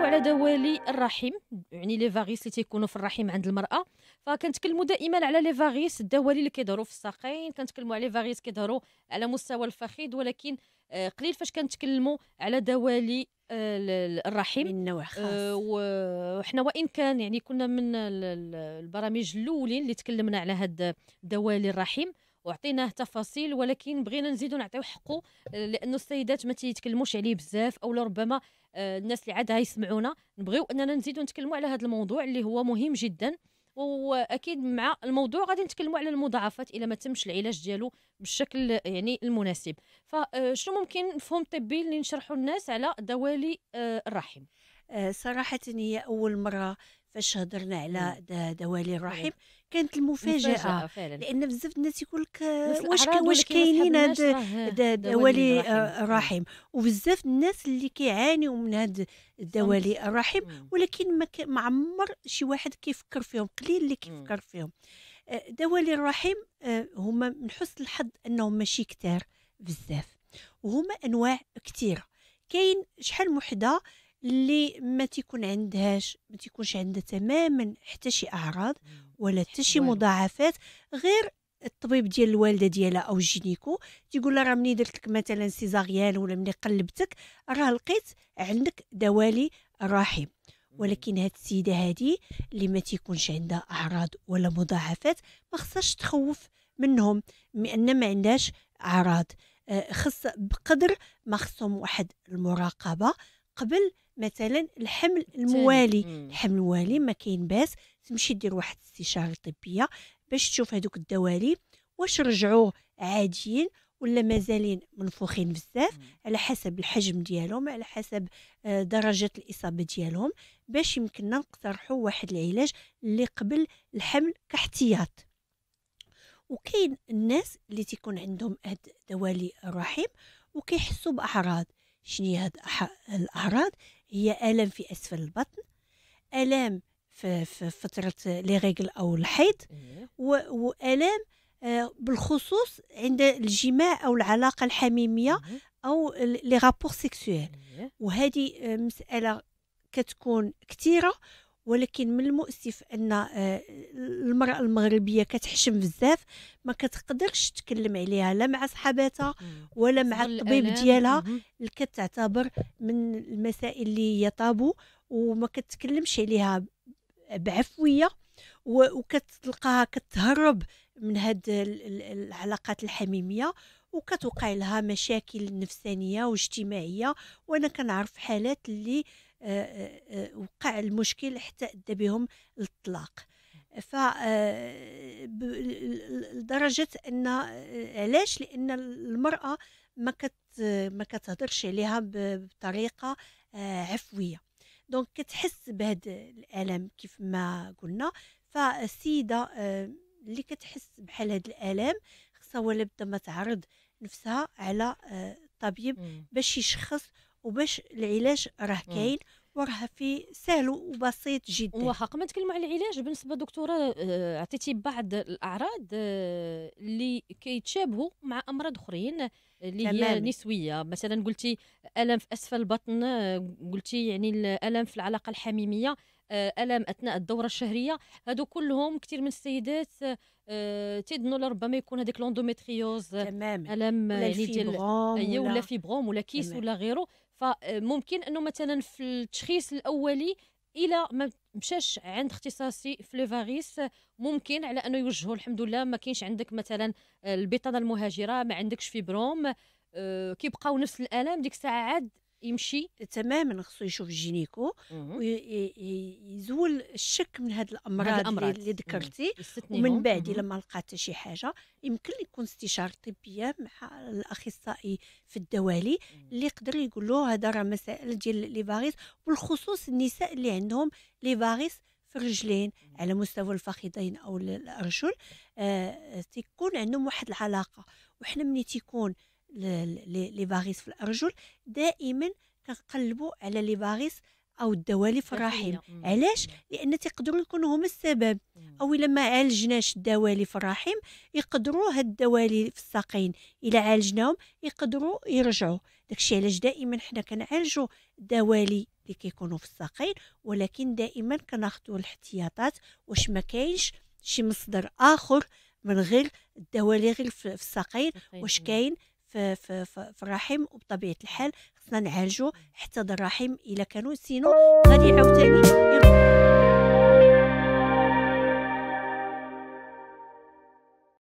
وعلى دوالي الرحم يعني لي فاغيس اللي تيكونوا في الرحم عند المراه فكنتكلموا دائما على لي فاغيس الدوالي اللي كيظهروا في الساقين كنتكلموا على لي فاغيس كيظهروا على مستوى الفخذ ولكن آه، قليل فاش كنتكلموا على دوالي الرحم آه، من نوع آه، خاص وحنا وان كان يعني كنا من البرامج الاولين اللي تكلمنا على هاد دوالي الرحم وعطيناه تفاصيل ولكن بغينا نزيدو نعطيو حقه آه، لانه السيدات ما تيتكلموش عليه بزاف او ربما آه، الناس اللي عاد يسمعونا نبغيو اننا نزيدو نتكلموا على هذا الموضوع اللي هو مهم جدا واكيد مع الموضوع غادي نتكلموا على المضاعفات الى ما تمش العلاج ديالو بالشكل يعني المناسب فشنو آه، ممكن مفهوم طبي اللي نشرحوا الناس على دوالي الرحم صراحة هي أول مرة فاش هضرنا على دوالي الرحم كانت المفاجاه فعلا. لان بزاف الناس يقول لك واش واش كاينين دوالي الرحم وبزاف الناس اللي كيعانيوا من هاد دوالي الرحم ولكن ما, معمر عمر شي واحد كيفكر فيهم قليل اللي كيفكر فيهم دوالي الرحم هما من حسن الحظ انهم ماشي كتار بزاف وهما انواع كثيره كاين شحال وحده اللي ما تيكون عندهاش ما تيكونش عندها تماما حتى شي اعراض ولا حتى شي مضاعفات غير الطبيب ديال الوالده ديالها او الجينيكو تيقول لها راه ملي درت لك مثلا سيزاريان ولا ملي قلبتك راه لقيت عندك دوالي الرحم ولكن هاد السيده هادي اللي ما تيكونش عندها اعراض ولا مضاعفات ما خصهاش تخوف منهم لان ما عندهاش اعراض آه، خص بقدر ما خصهم واحد المراقبه قبل مثلا الحمل الموالي الحمل الموالي ما كاين باس تمشي دير واحد الاستشاره طبيه باش تشوف هذوك الدوالي واش رجعوه عاديين ولا مازالين منفوخين بزاف على حسب الحجم ديالهم على حسب آه، درجة الإصابة ديالهم باش يمكننا نقترحوا واحد العلاج اللي قبل الحمل كاحتياط وكاين الناس اللي تيكون عندهم هاد دوالي الرحم وكيحسوا بأعراض شنو هاد الأعراض هي الام في اسفل البطن الام في, في فتره لي ريغل او الحيض إيه. والام آه، بالخصوص عند الجماع او العلاقه الحميميه او لي رابور سيكسويل إيه. وهذه آه، مساله كتكون كثيره ولكن من المؤسف ان آه، المراه المغربيه كتحشم بزاف ما كتقدرش تكلم عليها لا مع صحاباتها ولا مع الطبيب ديالها اللي كتعتبر من المسائل اللي هي طابو وما كتكلمش عليها بعفويه وكتلقاها كتهرب من هاد العلاقات الحميميه وكتوقع لها مشاكل نفسانيه واجتماعيه وانا كنعرف حالات اللي آه، آه، آه، وقع المشكل حتى ادى بهم للطلاق ف لدرجه ان علاش لان المراه ما كت ما كتهضرش عليها بطريقه عفويه دونك كتحس بهذا الالم كيف ما قلنا فالسيده اللي كتحس بحال هذا الالم خصها ولا بدا ما تعرض نفسها على طبيب باش يشخص وباش العلاج راه كاين وراه في سهل وبسيط جدا قبل ما نتكلموا على العلاج بالنسبه دكتوره آه، عطيتي بعض الاعراض آه، اللي كيتشابهوا مع امراض اخرين آه، اللي هي نسويه مثلا قلتي الم في اسفل البطن قلتي يعني الالم في العلاقه الحميميه الم اثناء الدوره الشهريه هادو كلهم كثير من السيدات تيظنوا لربما يكون هذيك لوندوميتريوز تمام الم يعني ديال أيوة، ولا فيبروم ولا كيس تمام. ولا غيره فممكن انه مثلا في التشخيص الاولي الى ما مشاش عند اختصاصي في ممكن على انه يوجهوا الحمد لله ما كاينش عندك مثلا البطانه المهاجره ما عندكش فيبروم آه، كيبقاو نفس الالام ديك الساعه عاد يمشي تماما خصو يشوف جينيكو ويزول الشك من هاد الامراض, الأمراض. اللي ذكرتي ومن بعد لما لقى حتى شي حاجه يمكن يكون استشاره طبيه مع الاخصائي في الدوالي اللي يقدر يقول له هذا راه مسائل ديال لي فاريس بالخصوص النساء اللي عندهم لي فاريس في الرجلين على مستوى الفخذين او الارجل آه تيكون عندهم واحد العلاقه وحنا ملي تيكون لي فاغيس في الارجل دائما كنقلبوا على لي فاغيس او الدوالي في الرحم علاش لان تيقدروا يكونوا هما السبب او الا ما عالجناش الدوالي في الرحم يقدروا هاد الدوالي في الساقين الا عالجناهم يقدروا يرجعوا داكشي علاش دائما حنا كنعالجوا الدوالي اللي كيكونوا في الساقين ولكن دائما كناخذوا الاحتياطات واش ما كاينش شي مصدر اخر من غير الدوالي غير في الساقين واش كاين في في في الرحم وبطبيعه الحال خصنا نعالجو حتى الرحم الا كانوا سينو غادي عاوتاني